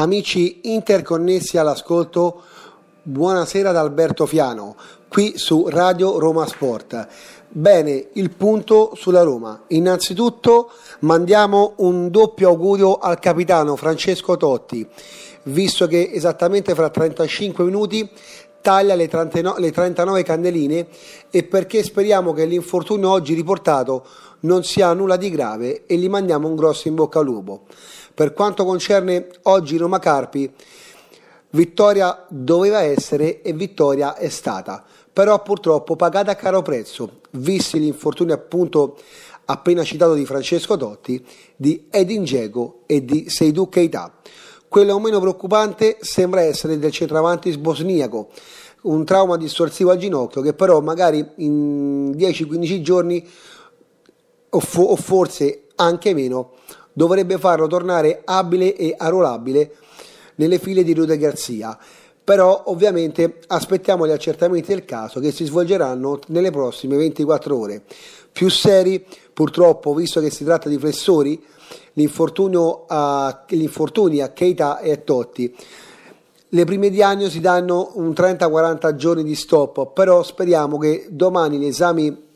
Amici interconnessi all'ascolto, buonasera ad Alberto Fiano, qui su Radio Roma Sport. Bene, il punto sulla Roma. Innanzitutto mandiamo un doppio augurio al capitano Francesco Totti, visto che esattamente fra 35 minuti taglia le 39, le 39 candeline e perché speriamo che l'infortunio oggi riportato non sia nulla di grave e gli mandiamo un grosso in bocca al lupo. Per quanto concerne oggi Roma Carpi, vittoria doveva essere e vittoria è stata, però purtroppo pagata a caro prezzo, visti gli infortuni appunto appena citato di Francesco Dotti, di Edin Dzeko e di Seydou Keita. Quello meno preoccupante sembra essere del centravanti bosniaco, un trauma distorsivo al ginocchio che però magari in 10-15 giorni o, fo- o forse anche meno dovrebbe farlo tornare abile e arruolabile nelle file di Rude Garzia. Però ovviamente aspettiamo gli accertamenti del caso che si svolgeranno nelle prossime 24 ore. Più seri, purtroppo, visto che si tratta di flessori, l'infortunio a, gli infortuni a Keita e a Totti. Le prime diagnosi danno un 30-40 giorni di stop, però speriamo che domani gli esami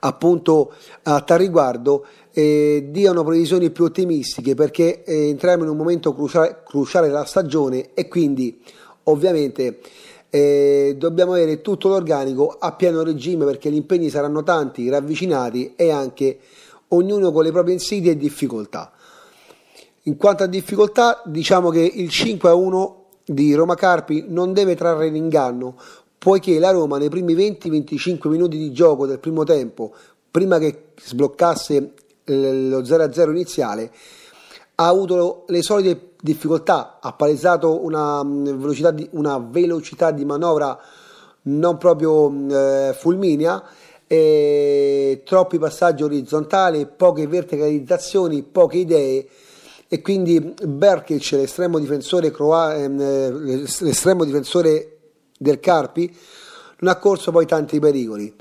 appunto a tal riguardo eh, diano previsioni più ottimistiche perché eh, entriamo in un momento cruciale, cruciale della stagione e quindi ovviamente eh, dobbiamo avere tutto l'organico a pieno regime perché gli impegni saranno tanti, ravvicinati e anche ognuno con le proprie insidie e difficoltà. In quanto a difficoltà, diciamo che il 5 a 1 di Roma Carpi non deve trarre in inganno, poiché la Roma nei primi 20-25 minuti di gioco del primo tempo, prima che sbloccasse lo 0-0 iniziale, ha avuto le solite difficoltà, ha palesato una mm, velocità di, una velocità di manovra non proprio mm, eh, fulminea, eh, troppi passaggi orizzontali, poche verticalizzazioni, poche idee e quindi Berkic, l'estremo difensore, croa- ehm, eh, l'estremo difensore del Carpi, non ha corso poi tanti pericoli.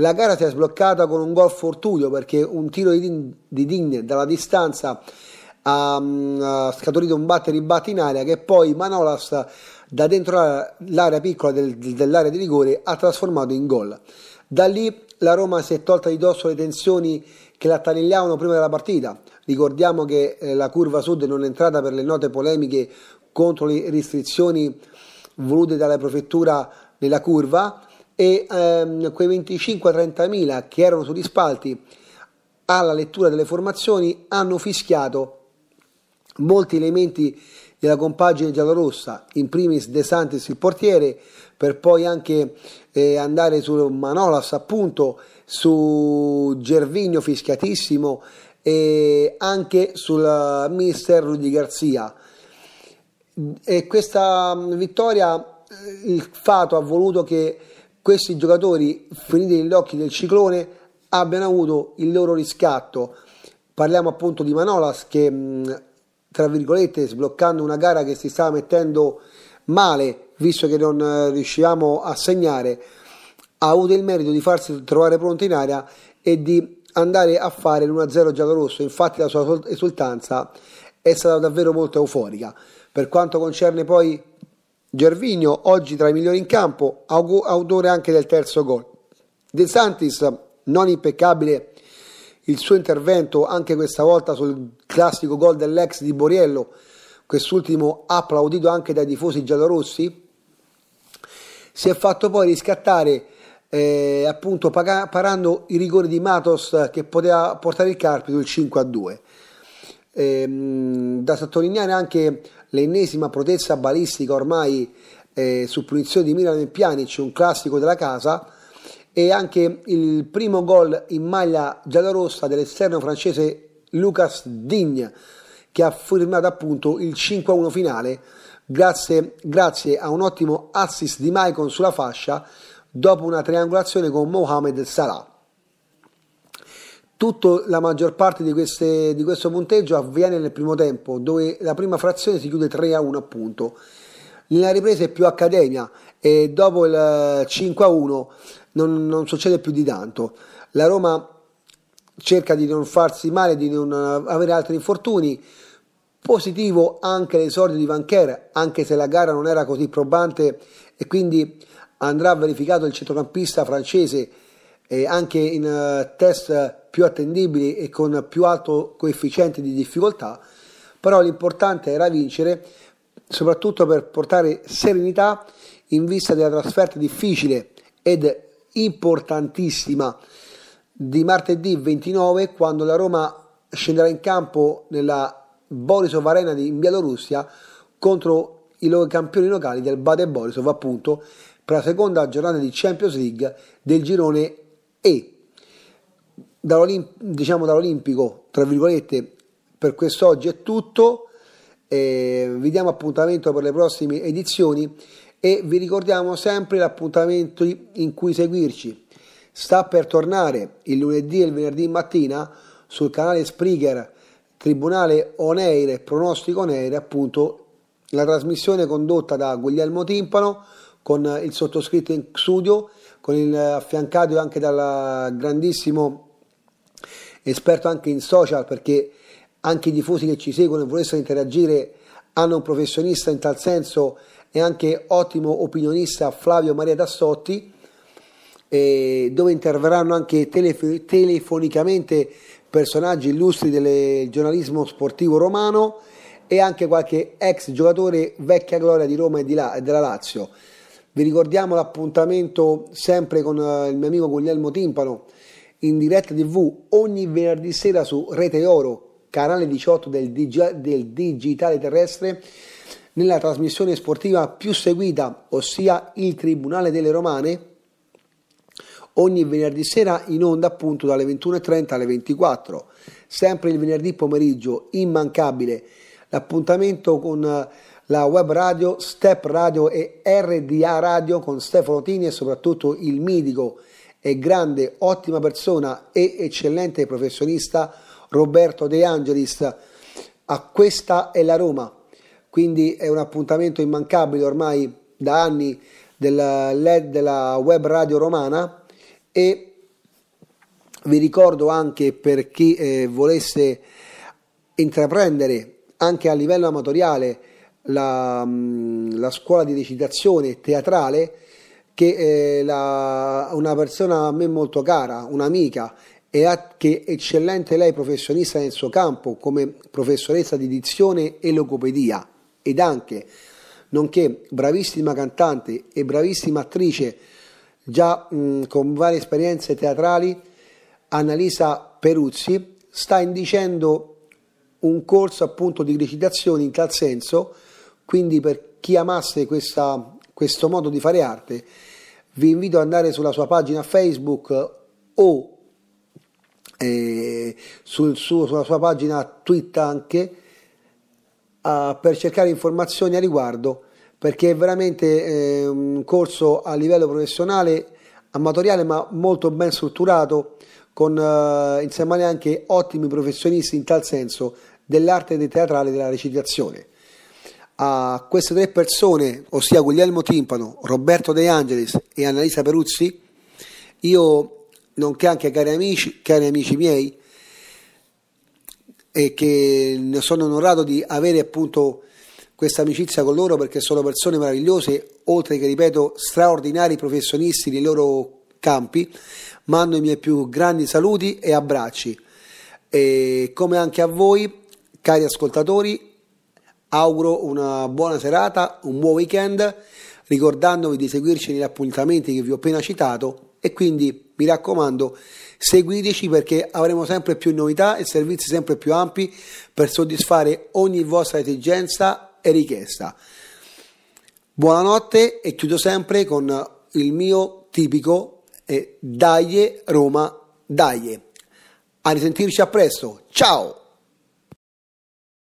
La gara si è sbloccata con un gol fortuito perché un tiro di Din, di din dalla distanza ha, mm, ha scaturito un batte ribatti in aria che poi Manolas da dentro l'area, l'area piccola del, dell'area di rigore ha trasformato in gol. Da lì la Roma si è tolta di dosso le tensioni che la tagliavano prima della partita. Ricordiamo che eh, la curva sud non è entrata per le note polemiche contro le restrizioni volute dalla prefettura nella curva, e ehm, quei 25-30 mila che erano sugli spalti alla lettura delle formazioni hanno fischiato molti elementi della compagine giallorossa, in primis De Santis il portiere, per poi anche eh, andare su Manolas appunto, su Gervigno fischiatissimo e anche sul mister Rudy Garzia. E questa mm, vittoria eh, il Fato ha voluto che questi giocatori finiti negli occhi del ciclone abbiano avuto il loro riscatto. Parliamo appunto di Manolas che, tra virgolette, sbloccando una gara che si stava mettendo male, visto che non eh, riuscivamo a segnare, ha avuto il merito di farsi trovare pronto in area e di andare a fare l'1-0 giallo-rosso. Infatti la sua esultanza è stata davvero molto euforica. Per quanto concerne poi Gervinio oggi tra i migliori in campo, autore anche del terzo gol. De Santis non impeccabile il suo intervento anche questa volta sul classico gol dell'ex di Boriello, quest'ultimo applaudito anche dai tifosi giallorossi. Si è fatto poi riscattare eh, appunto parando i rigori di Matos che poteva portare il Carpi sul 5 a 2. Ehm, da sottolineare anche l'ennesima protezza balistica ormai eh, su punizione di Milan e Pjanic, un classico della casa, e anche il primo gol in maglia giallorossa dell'esterno francese Lucas Digne, che ha firmato appunto il 5-1 finale grazie, grazie a un ottimo assist di Maicon sulla fascia dopo una triangolazione con Mohamed Salah. Tutto, la maggior parte di, queste, di, questo punteggio avviene nel primo tempo, dove la prima frazione si chiude 3 a 1 appunto. Nella ripresa è più accademia e dopo il 5 a 1 non, non succede più di tanto. La Roma cerca di non farsi male, di non avere altri infortuni. Positivo anche l'esordio di Van Kerr, anche se la gara non era così probante e quindi andrà verificato il centrocampista francese eh, anche in uh, test più attendibili e con più alto coefficiente di difficoltà, però l'importante era vincere soprattutto per portare serenità in vista della trasferta difficile ed importantissima di martedì 29 quando la Roma scenderà in campo nella Borisov Arena in Bielorussia contro i loro campioni locali del Bade Borisov appunto per la seconda giornata di Champions League del girone E dall'olimp- diciamo dall'Olimpico, tra virgolette, per quest'oggi è tutto. Eh, vi diamo appuntamento per le prossime edizioni e vi ricordiamo sempre l'appuntamento in cui seguirci. Sta per tornare il lunedì e il venerdì mattina sul canale Springer Tribunale Oneire, Pronostico Oneire, appunto, la trasmissione condotta da Guglielmo Timpano con il sottoscritto in studio, con il affiancato anche dal grandissimo esperto anche in social perché anche i tifosi che ci seguono e volessero interagire hanno un professionista in tal senso e anche ottimo opinionista Flavio Maria Tassotti dove interverranno anche telef- telefonicamente personaggi illustri del giornalismo sportivo romano e anche qualche ex giocatore vecchia gloria di Roma e, di là, e della Lazio. Vi ricordiamo l'appuntamento sempre con eh, il mio amico Guglielmo Timpano in diretta tv ogni venerdì sera su Rete Oro, canale 18 del, dig- del Digitale Terrestre, nella trasmissione sportiva più seguita, ossia il Tribunale delle Romane, ogni venerdì sera in onda appunto dalle 21.30 alle 24. Sempre il venerdì pomeriggio, immancabile, l'appuntamento con eh, la web radio, Step Radio e RDA Radio con Stefano Tini e soprattutto il mitico è grande, ottima persona e eccellente professionista Roberto De Angelis. A questa è la Roma, quindi è un appuntamento immancabile ormai da anni della, della web radio romana e vi ricordo anche per chi eh, volesse intraprendere anche a livello amatoriale la, mm, la scuola di recitazione teatrale che eh, la, una persona a me molto cara, un'amica, e che eccellente lei professionista nel suo campo come professoressa di dizione e logopedia ed anche nonché bravissima cantante e bravissima attrice già mh, con varie esperienze teatrali Annalisa Peruzzi sta indicendo un corso appunto di recitazioni in tal senso quindi per chi amasse questa questo modo di fare arte, vi invito ad andare sulla sua pagina Facebook o eh, sul suo, sulla sua pagina Twitter anche a, per cercare informazioni a riguardo perché è veramente eh, un corso a livello professionale, amatoriale ma molto ben strutturato con eh, insieme anche ottimi professionisti in tal senso dell'arte del teatrale della recitazione a queste tre persone, ossia Guglielmo Timpano, Roberto De Angelis e Annalisa Peruzzi, io, nonché anche cari amici, cari amici miei, e che ne sono onorato di avere appunto questa amicizia con loro perché sono persone meravigliose, oltre che, ripeto, straordinari professionisti nei loro campi, mando i miei più grandi saluti e abbracci. E come anche a voi, cari ascoltatori, Auguro una buona serata, un buon weekend, ricordandovi di seguirci negli appuntamenti che vi ho appena citato e quindi mi raccomando seguiteci perché avremo sempre più novità e servizi sempre più ampi per soddisfare ogni vostra esigenza e richiesta. Buonanotte e chiudo sempre con il mio tipico eh, Daglie Roma Daglie. A risentirci a presto, ciao!